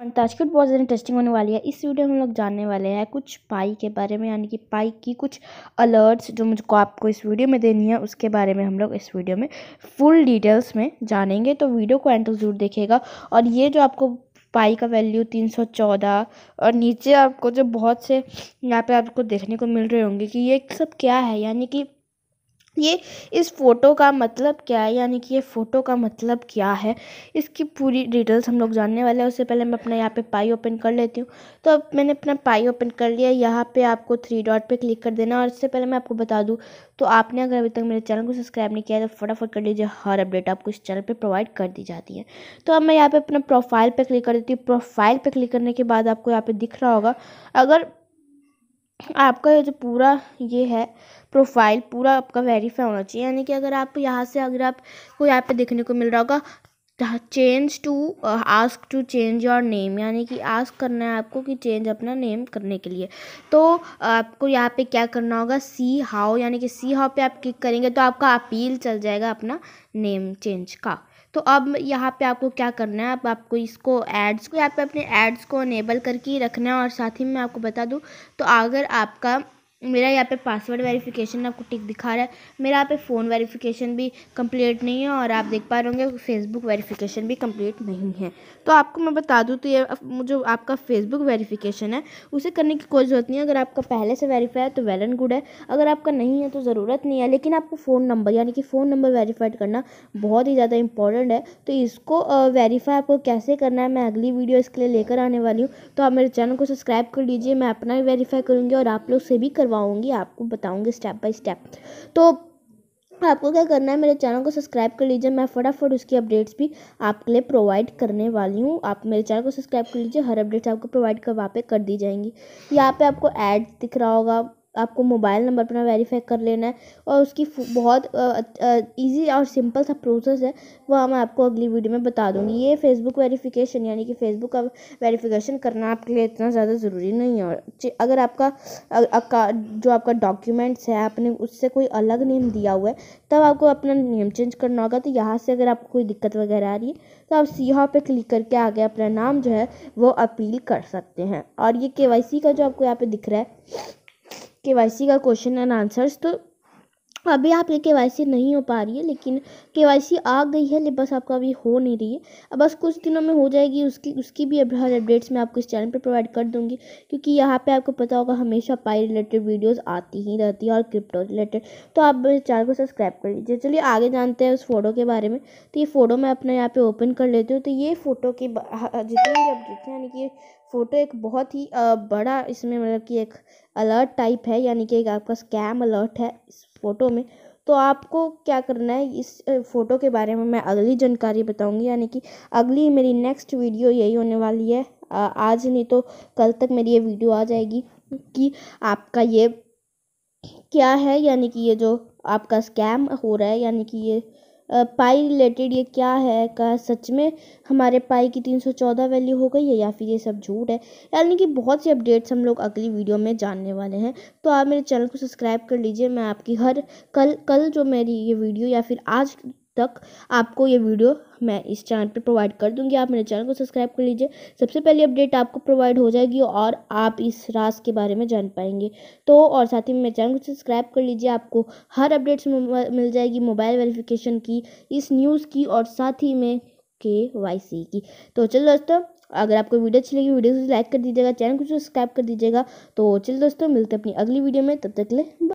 fantastic बहुत ज़्यादा interesting होने वाली है इस वीडियो में हम लोग जानने वाले हैं कुछ पाई के बारे में यानी कि पाई की कुछ अलर्ट्स जो मुझको आपको इस वीडियो में देनी है उसके बारे में हम लोग इस वीडियो में फुल डिटेल्स में जानेंगे तो वीडियो को एंटर जरूर देखेगा और ये जो आपको पाई का वैल्यू तीन सौ चौदह और नीचे आपको जो बहुत से यहाँ पे आपको देखने को मिल रहे होंगे कि ये सब क्या है यानी कि ये इस फ़ोटो का मतलब क्या है यानी कि ये फ़ोटो का मतलब क्या है इसकी पूरी डिटेल्स हम लोग जानने वाले हैं उससे पहले मैं अपना यहाँ पे पाई ओपन कर लेती हूँ तो अब मैंने अपना पाई ओपन कर लिया यहाँ पे आपको थ्री डॉट पे क्लिक कर देना और इससे पहले मैं आपको बता दूँ तो आपने अगर अभी तक मेरे चैनल को सब्सक्राइब नहीं किया तो फटाफट कर लीजिए हर अपडेट आपको इस चैनल पर प्रोवाइड कर दी जाती है तो अब मैं यहाँ पर अपना प्रोफाइल पर क्लिक कर देती हूँ प्रोफाइल पर क्लिक करने के बाद आपको यहाँ पर दिख रहा होगा अगर आपका जो पूरा ये है प्रोफाइल पूरा आपका वेरीफाई होना चाहिए यानी कि अगर आप यहाँ से अगर आप कोई यहाँ पे देखने को मिल रहा होगा change to ask to change your name यानी कि आस्क करना है आपको कि चेंज अपना नेम करने के लिए तो आपको यहाँ पे क्या करना होगा सी हाउ यानी कि सी हाउ पे आप क्लिक करेंगे तो आपका अपील चल जाएगा अपना नेम चेंज का तो अब यहाँ पे आपको क्या करना है अब आपको इसको एड्स को यहाँ पे अपने एड्स को इनेबल करके रखना है और साथ ही मैं आपको बता दूँ तो अगर आपका मेरा यहाँ पे पासवर्ड वेरिफिकेशन आपको टिक दिखा रहा है मेरा यहाँ पे फ़ोन वेरिफिकेशन भी कंप्लीट नहीं है और आप देख पा रहे होंगे फेसबुक वेरिफिकेशन भी कंप्लीट नहीं है तो आपको मैं बता दूँ तो ये जो आपका फेसबुक वेरिफिकेशन है उसे करने की कोई ज़रूरत नहीं है अगर आपका पहले से वेरीफाई है तो वेल एंड गुड है अगर आपका नहीं है तो ज़रूरत नहीं है लेकिन आपको फ़ोन नंबर यानी कि फ़ोन नंबर वेरीफाइड करना बहुत ही ज़्यादा इंपॉर्टेंट है तो इसको वेरीफाई आपको कैसे करना है मैं अगली वीडियो इसके लिए लेकर आने वाली हूँ तो आप मेरे चैनल को सब्सक्राइब कर लीजिए मैं अपना भी वेरीफाई करूँगी और आप लोग से भी करवा करवाऊँगी आपको बताऊँगी स्टेप बाय स्टेप तो आपको क्या करना है मेरे चैनल को सब्सक्राइब कर लीजिए मैं फटाफट उसकी अपडेट्स भी आपके लिए प्रोवाइड करने वाली हूँ आप मेरे चैनल को सब्सक्राइब कर लीजिए हर अपडेट्स आपको प्रोवाइड करवा पे कर दी जाएंगी यहाँ पे आपको एड दिख रहा होगा आपको मोबाइल नंबर अपना वेरीफाई कर लेना है और उसकी बहुत इजी और सिंपल सा प्रोसेस है वह मैं आपको अगली वीडियो में बता दूँगी ये फेसबुक वेरीफिकेशन यानी कि फेसबुक का वेरीफिकेशन करना आपके लिए इतना ज़्यादा ज़रूरी नहीं है और अगर आपका जो आपका डॉक्यूमेंट्स है आपने उससे कोई अलग नेम दिया हुआ है तब आपको अपना नेम चेंज करना होगा तो यहाँ से अगर आपको कोई दिक्कत वगैरह आ रही है तो आप यहाँ पर क्लिक करके आगे अपना नाम जो है वो अपील कर सकते हैं और ये के का जो आपको यहाँ पर दिख रहा है के वाई सी का क्वेश्चन एंड आंसर्स तो अभी आपकी के वाई सी नहीं हो पा रही है लेकिन के वाई सी आ गई है बस आपको अभी हो नहीं रही है अब बस कुछ दिनों में हो जाएगी उसकी उसकी भी हर अपडेट्स मैं आपको इस चैनल पर प्रोवाइड कर दूँगी क्योंकि यहाँ पे आपको पता होगा हमेशा पाई रिलेटेड वीडियोज़ आती ही रहती है और क्रिप्टो रिलेटेड तो आप मेरे चैनल को सब्सक्राइब कर लीजिए चलिए आगे जानते हैं उस फ़ोटो के बारे में तो ये फ़ोटो मैं अपने यहाँ पर ओपन कर लेती हूँ तो ये फ़ोटो के जितने भी अपडेट्स हैं यानी कि फ़ोटो एक बहुत ही बड़ा इसमें मतलब कि एक अलर्ट टाइप है यानी कि एक आपका स्कैम अलर्ट है फ़ोटो में तो आपको क्या करना है इस फ़ोटो के बारे में मैं अगली जानकारी बताऊंगी यानी कि अगली मेरी नेक्स्ट वीडियो यही होने वाली है आज नहीं तो कल तक मेरी ये वीडियो आ जाएगी कि आपका ये क्या है यानी कि ये जो आपका स्कैम हो रहा है यानी कि ये पाई रिलेटेड ये क्या है का सच में हमारे पाई की तीन सौ चौदह वैल्यू हो गई है या फिर ये सब झूठ है यानी कि बहुत सी अपडेट्स हम लोग अगली वीडियो में जानने वाले हैं तो आप मेरे चैनल को सब्सक्राइब कर लीजिए मैं आपकी हर कल कल जो मेरी ये वीडियो या फिर आज तक आपको ये वीडियो मैं इस चैनल पर प्रोवाइड कर दूंगी आप मेरे चैनल को सब्सक्राइब कर लीजिए सबसे पहले अपडेट आपको प्रोवाइड हो जाएगी और आप इस रास के बारे में जान पाएंगे तो और साथ ही मेरे चैनल को सब्सक्राइब कर लीजिए आपको हर अपडेट्स मिल जाएगी मोबाइल वेरिफिकेशन की इस न्यूज़ की और साथ ही में के वाई सी की तो चलो दोस्तों अगर आपको वीडियो अच्छी लगी वीडियो को लाइक कर दीजिएगा चैनल को सब्सक्राइब कर दीजिएगा तो चलो दोस्तों मिलते अपनी अगली वीडियो में तब तक ले